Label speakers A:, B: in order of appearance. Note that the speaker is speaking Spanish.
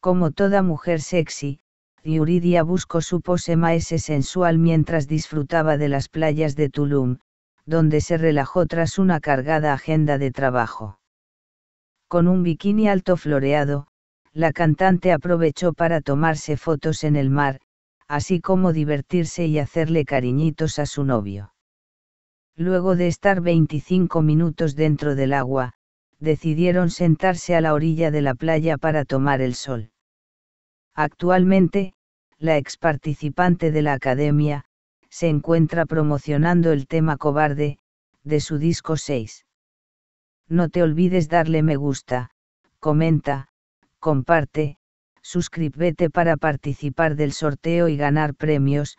A: Como toda mujer sexy, Yuridia buscó su pose más sensual mientras disfrutaba de las playas de Tulum, donde se relajó tras una cargada agenda de trabajo. Con un bikini alto floreado, la cantante aprovechó para tomarse fotos en el mar, así como divertirse y hacerle cariñitos a su novio. Luego de estar 25 minutos dentro del agua, decidieron sentarse a la orilla de la playa para tomar el sol. Actualmente, la ex participante de la academia, se encuentra promocionando el tema Cobarde, de su disco 6. No te olvides darle me gusta, comenta, comparte, suscríbete para participar del sorteo y ganar premios,